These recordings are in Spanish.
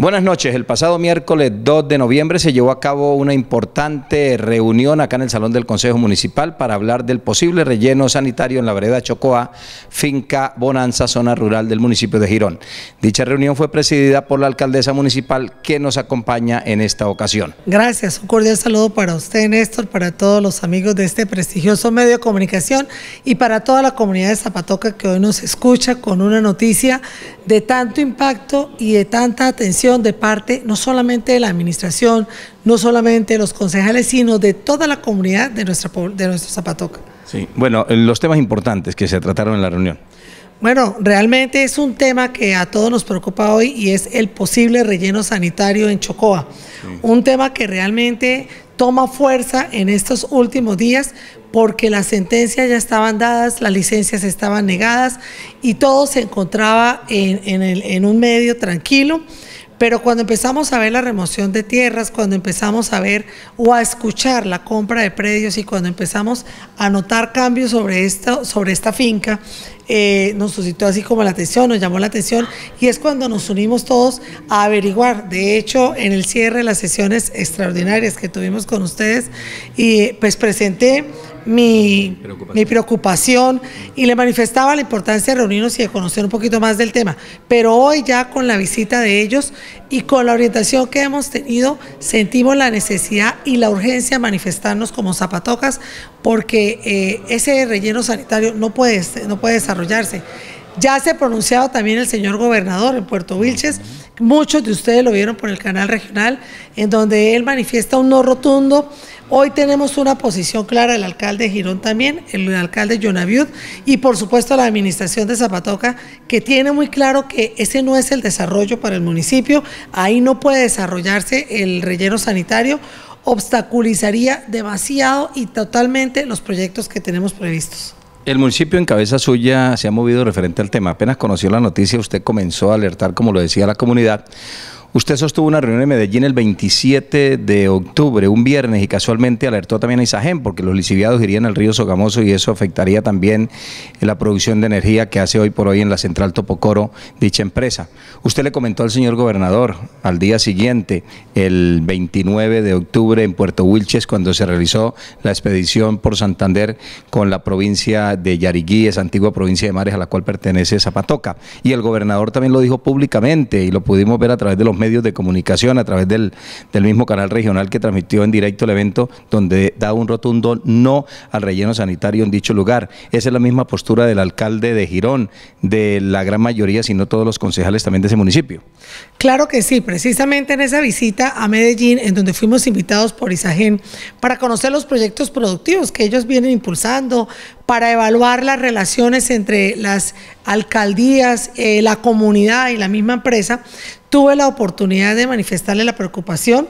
Buenas noches. El pasado miércoles 2 de noviembre se llevó a cabo una importante reunión acá en el Salón del Consejo Municipal para hablar del posible relleno sanitario en la vereda Chocoa, finca Bonanza, zona rural del municipio de Girón. Dicha reunión fue presidida por la alcaldesa municipal que nos acompaña en esta ocasión. Gracias. Un cordial saludo para usted, Néstor, para todos los amigos de este prestigioso medio de comunicación y para toda la comunidad de Zapatoca que hoy nos escucha con una noticia de tanto impacto y de tanta atención de parte no solamente de la administración, no solamente de los concejales, sino de toda la comunidad de nuestra, de Zapatoca. Sí, bueno, los temas importantes que se trataron en la reunión. Bueno, realmente es un tema que a todos nos preocupa hoy y es el posible relleno sanitario en Chocoa. Un tema que realmente toma fuerza en estos últimos días porque las sentencias ya estaban dadas, las licencias estaban negadas y todo se encontraba en, un medio tranquilo. Pero cuando empezamos a ver la remoción de tierras, cuando empezamos a ver o a escuchar la compra de predios y cuando empezamos a notar cambios sobre esta, sobre esta finca, eh, nos suscitó así como la atención, nos llamó la atención y es cuando nos unimos todos a averiguar. De hecho, en el cierre de las sesiones extraordinarias que tuvimos con ustedes, y pues presenté mi preocupación. y le manifestaba la importancia de reunirnos y de conocer un poquito más del tema. Pero hoy ya con la visita de ellos y con la orientación que hemos tenido, sentimos la necesidad y la urgencia de manifestarnos como zapatocas porque eh, ese relleno sanitario no puede, no puede desarrollarse. Ya se ha pronunciado también el señor gobernador en Puerto Vilches. Muchos de ustedes lo vieron por el canal regional, en donde él manifiesta un no rotundo. Hoy tenemos una posición clara el alcalde Girón también, el alcalde Yonaviud y por supuesto la administración de Zapatoca, que tiene muy claro que ese no es el desarrollo para el municipio. Ahí no puede desarrollarse el relleno sanitario obstaculizaría demasiado y totalmente los proyectos que tenemos previstos. El municipio en cabeza suya se ha movido referente al tema. Apenas conoció la noticia, usted comenzó a alertar, como lo decía la comunidad, Usted sostuvo una reunión en Medellín el 27 de octubre, un viernes, y casualmente alertó también a Isagen porque los lisiviados irían al río Sogamoso y eso afectaría también la producción de energía que hace hoy por hoy en la central Topocoro dicha empresa. Usted le comentó al señor gobernador al día siguiente, el 29 de octubre, en Puerto Wilches, cuando se realizó la expedición por Santander con la provincia de Yariguí, esa antigua provincia de Mares a la cual pertenece Zapatoca. Y el gobernador también lo dijo públicamente y lo pudimos ver a través de los medios de comunicación a través del, mismo canal regional que transmitió en directo el evento donde da un rotundo no al relleno sanitario en dicho lugar. Esa es la misma postura del alcalde de Girón, de la gran mayoría, si no todos los concejales también de ese municipio. Claro que sí, precisamente en esa visita a Medellín, en donde fuimos invitados por Isagen para conocer los proyectos productivos que ellos vienen impulsando, para evaluar las relaciones entre las alcaldías, eh, la comunidad y la misma empresa, tuve la oportunidad de manifestarle la preocupación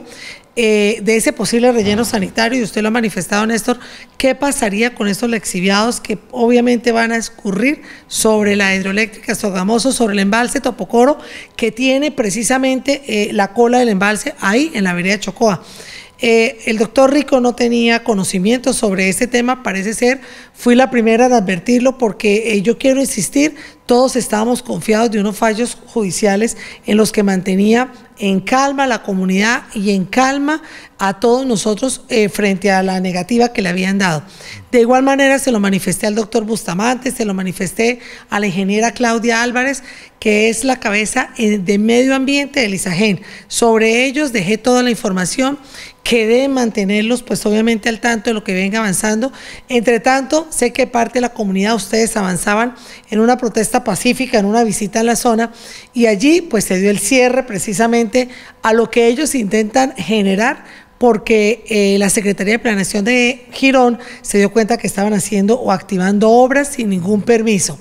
eh, de ese posible relleno ah. sanitario, y usted lo ha manifestado, Néstor, ¿qué pasaría con estos lexiviados que obviamente van a escurrir sobre la hidroeléctrica Sogamoso, sobre el embalse Topocoro, que tiene precisamente eh, la cola del embalse ahí en la vereda de Chocoa? Eh, el doctor Rico no tenía conocimiento sobre ese tema, parece ser, fui la primera en advertirlo porque eh, yo quiero insistir, todos estábamos confiados de unos fallos judiciales en los que mantenía en calma a la comunidad y en calma a todos nosotros eh, frente a la negativa que le habían dado. De igual manera se lo manifesté al doctor Bustamante, se lo manifesté a la ingeniera Claudia Álvarez, que es la cabeza eh, de medio ambiente del ISAGEN. Sobre ellos dejé toda la información que deben mantenerlos pues obviamente al tanto de lo que venga avanzando. Entre tanto, sé que parte de la comunidad, ustedes avanzaban en una protesta pacífica, en una visita a la zona y allí pues se dio el cierre precisamente a lo que ellos intentan generar porque eh, la Secretaría de Planeación de Girón se dio cuenta que estaban haciendo o activando obras sin ningún permiso.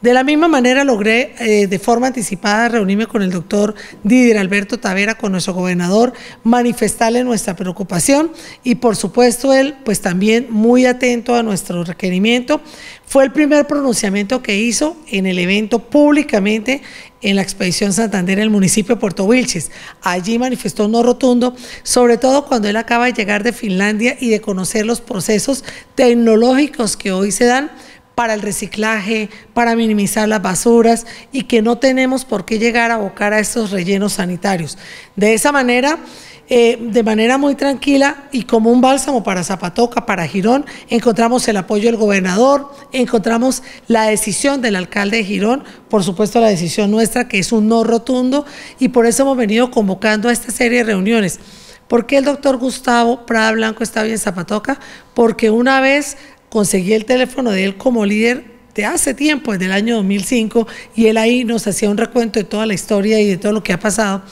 De la misma manera logré eh, de forma anticipada reunirme con el doctor Didier Alberto Tavera, con nuestro gobernador, manifestarle nuestra preocupación y por supuesto él pues también muy atento a nuestro requerimiento. Fue el primer pronunciamiento que hizo en el evento públicamente en la expedición Santander en el municipio de Puerto Wilches. Allí manifestó un no rotundo, sobre todo cuando él acaba de llegar de Finlandia y de conocer los procesos tecnológicos que hoy se dan para el reciclaje, para minimizar las basuras y que no tenemos por qué llegar a abocar a estos rellenos sanitarios. De esa manera, eh, de manera muy tranquila y como un bálsamo para Zapatoca, para Girón, encontramos el apoyo del gobernador, encontramos la decisión del alcalde de Girón, por supuesto la decisión nuestra que es un no rotundo y por eso hemos venido convocando a esta serie de reuniones. ¿Por qué el doctor Gustavo Prada Blanco está hoy en Zapatoca? Porque una vez conseguí el teléfono de él como líder de hace tiempo, desde el año 2005, y él ahí nos hacía un recuento de toda la historia y de todo lo que ha pasado.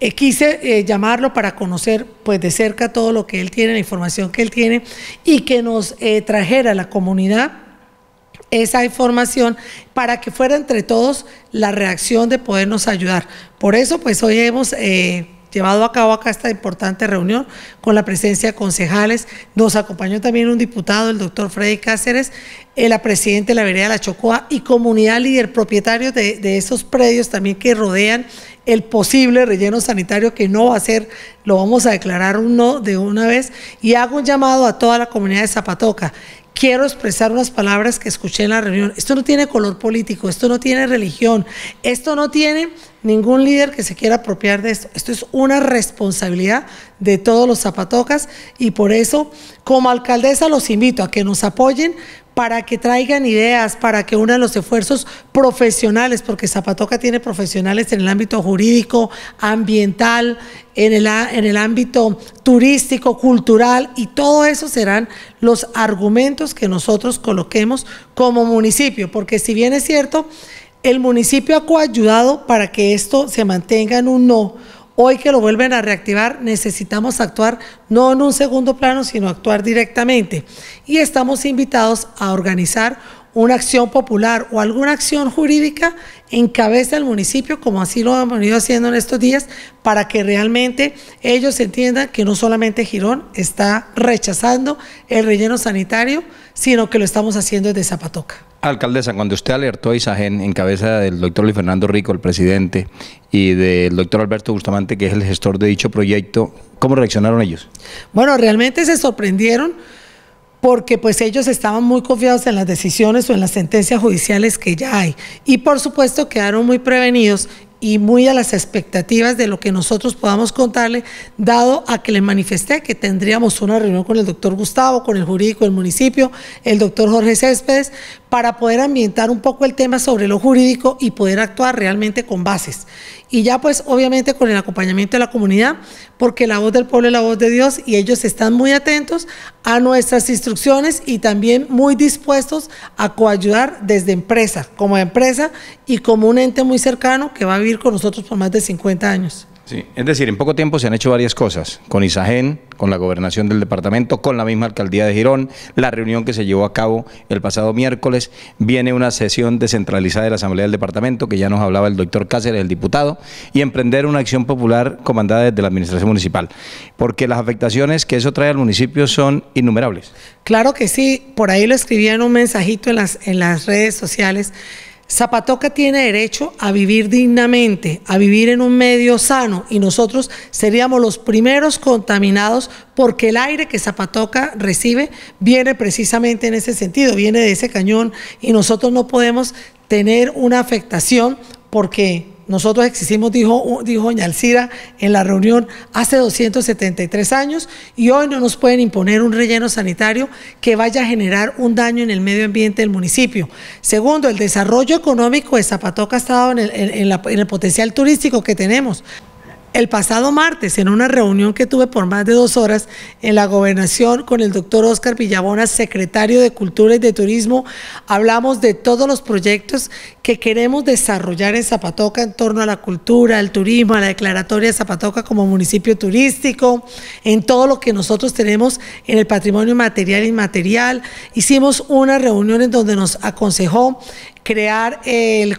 Eh, quise eh, llamarlo para conocer pues de cerca todo lo que él tiene, la información que él tiene y que nos eh, trajera a la comunidad esa información para que fuera entre todos la reacción de podernos ayudar. Por eso pues hoy hemos llevado a cabo acá esta importante reunión con la presencia de concejales. Nos acompañó también un diputado, el doctor Freddy Cáceres, eh, la presidenta de la vereda La Chocoa y comunidad líder, propietario de, de esos predios también que rodean el posible relleno sanitario que no va a ser, lo vamos a declarar un no de una vez. Y hago un llamado a toda la comunidad de Zapatoca quiero expresar unas palabras que escuché en la reunión. Esto no tiene color político, esto no tiene religión, esto no tiene ningún líder que se quiera apropiar de esto. Esto es una responsabilidad de todos los zapatocas y por eso como alcaldesa los invito a que nos apoyen para que traigan ideas, para que unan los esfuerzos profesionales, porque Zapatoca tiene profesionales en el ámbito jurídico, ambiental, en el, en el ámbito turístico, cultural, y todo eso serán los argumentos que nosotros coloquemos como municipio, porque si bien es cierto, el municipio ha coayudado para que esto se mantenga en un no, Hoy que lo vuelven a reactivar, necesitamos actuar no en un segundo plano, sino actuar directamente. Y estamos invitados a organizar una acción popular o alguna acción jurídica en cabeza del municipio, como así lo han venido haciendo en estos días, para que realmente ellos entiendan que no solamente Girón está rechazando el relleno sanitario, sino que lo estamos haciendo desde Zapatoca. Alcaldesa, cuando usted alertó a Isagen en cabeza del doctor Luis Fernando Rico, el presidente, y del doctor Alberto Bustamante, que es el gestor de dicho proyecto, ¿cómo reaccionaron ellos? Bueno, realmente se sorprendieron porque pues ellos estaban muy confiados en las decisiones o en las sentencias judiciales que ya hay. Y por supuesto quedaron muy prevenidos y muy a las expectativas de lo que nosotros podamos contarle, dado a que le manifesté que tendríamos una reunión con el doctor Gustavo, con el jurídico del municipio, el doctor Jorge Céspedes, para poder ambientar un poco el tema sobre lo jurídico y poder actuar realmente con bases. Y ya pues obviamente con el acompañamiento de la comunidad, porque la voz del pueblo es la voz de Dios y ellos están muy atentos a nuestras instrucciones y también muy dispuestos a coayudar desde empresa, como empresa y como un ente muy cercano que va a vivir con nosotros por más de 50 años es decir, en poco tiempo se han hecho varias cosas, con Isagen, con la gobernación del departamento, con la misma alcaldía de Girón, la reunión que se llevó a cabo el pasado miércoles, viene una sesión descentralizada de la Asamblea del Departamento, que ya nos hablaba el doctor Cáceres, el diputado, y emprender una acción popular comandada desde la Administración Municipal, porque las afectaciones que eso trae al municipio son innumerables. Claro que sí, por ahí lo escribí en un mensajito en las, en las redes sociales, Zapatoca tiene derecho a vivir dignamente, a vivir en un medio sano y nosotros seríamos los primeros contaminados porque el aire que Zapatoca recibe viene precisamente en ese sentido, viene de ese cañón y nosotros no podemos tener una afectación porque nosotros existimos, dijo, dijo doña Alcira en la reunión hace 273 años y hoy no nos pueden imponer un relleno sanitario que vaya a generar un daño en el medio ambiente del municipio. Segundo, el desarrollo económico de Zapatoca ha estado en el potencial turístico que tenemos. El pasado martes, en una reunión que tuve por más de dos horas en la gobernación con el doctor Oscar Villabona, secretario de Cultura y de Turismo, hablamos de todos los proyectos que queremos desarrollar en Zapatoca en torno a la cultura, al turismo, a la declaratoria de Zapatoca como municipio turístico, en todo lo que nosotros tenemos en el patrimonio material e inmaterial. Hicimos una reunión en donde nos aconsejó crear el,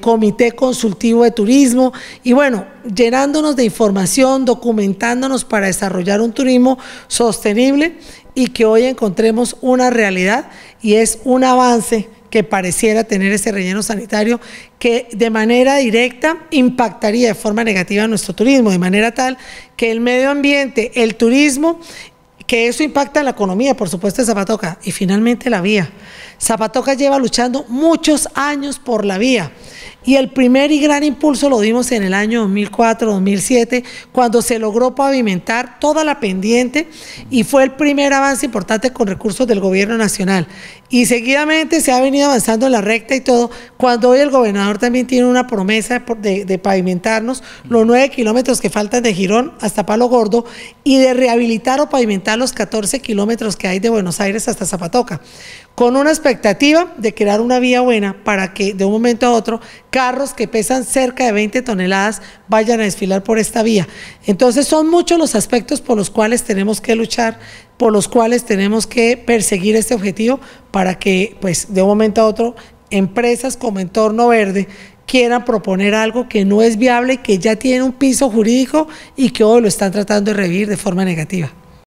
Comité Consultivo de Turismo y bueno, llenándonos de información, documentándonos para desarrollar un turismo sostenible y que hoy encontremos una realidad y es un avance que pareciera tener ese relleno sanitario que de manera directa impactaría de forma negativa a nuestro turismo, de manera tal que el medio ambiente, el turismo, que eso impacta en la economía, por supuesto, de Zapatoca, y finalmente la vía. Zapatoca lleva luchando muchos años por la vía y el primer y gran impulso lo dimos en el año 2004-2007 cuando se logró pavimentar toda la pendiente y fue el primer avance importante con recursos del gobierno nacional. Y seguidamente se ha venido avanzando en la recta y todo, cuando hoy el gobernador también tiene una promesa de, pavimentarnos los nueve kilómetros que faltan de Girón hasta Palo Gordo y de rehabilitar o pavimentar los 14 kilómetros que hay de Buenos Aires hasta Zapatoca con una expectativa de crear una vía buena para que de un momento a otro carros que pesan cerca de 20 toneladas vayan a desfilar por esta vía. Entonces son muchos los aspectos por los cuales tenemos que luchar, por los cuales tenemos que perseguir este objetivo para que pues de un momento a otro empresas como Entorno Verde quieran proponer algo que no es viable, que ya tiene un piso jurídico y que hoy lo están tratando de revivir de forma negativa.